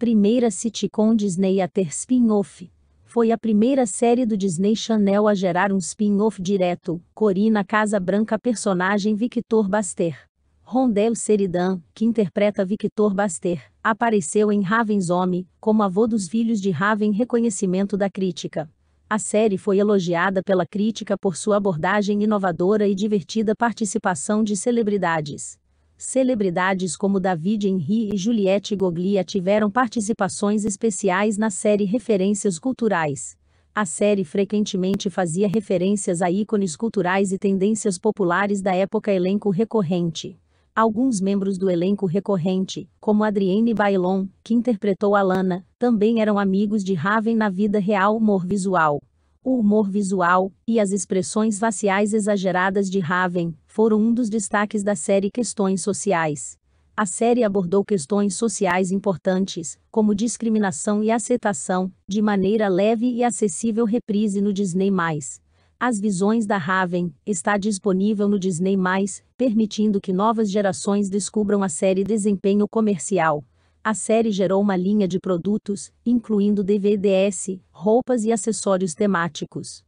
primeira sitcom Disney a ter spin-off. Foi a primeira série do Disney Channel a gerar um spin-off direto, Corina Casa Branca personagem Victor Baster. Rondel Seridan, que interpreta Victor Baster, apareceu em Raven's Home como avô dos filhos de Raven reconhecimento da crítica. A série foi elogiada pela crítica por sua abordagem inovadora e divertida participação de celebridades. Celebridades como David Henry e Juliette Goglia tiveram participações especiais na série Referências Culturais. A série frequentemente fazia referências a ícones culturais e tendências populares da época elenco recorrente. Alguns membros do elenco recorrente, como Adrienne Bailon, que interpretou Alana, também eram amigos de Raven na vida real humor visual. O humor visual e as expressões faciais exageradas de Raven foram um dos destaques da série Questões Sociais. A série abordou questões sociais importantes, como discriminação e aceitação, de maneira leve e acessível reprise no Disney+. As Visões da Raven está disponível no Disney+, permitindo que novas gerações descubram a série desempenho comercial. A série gerou uma linha de produtos, incluindo DVDs, roupas e acessórios temáticos.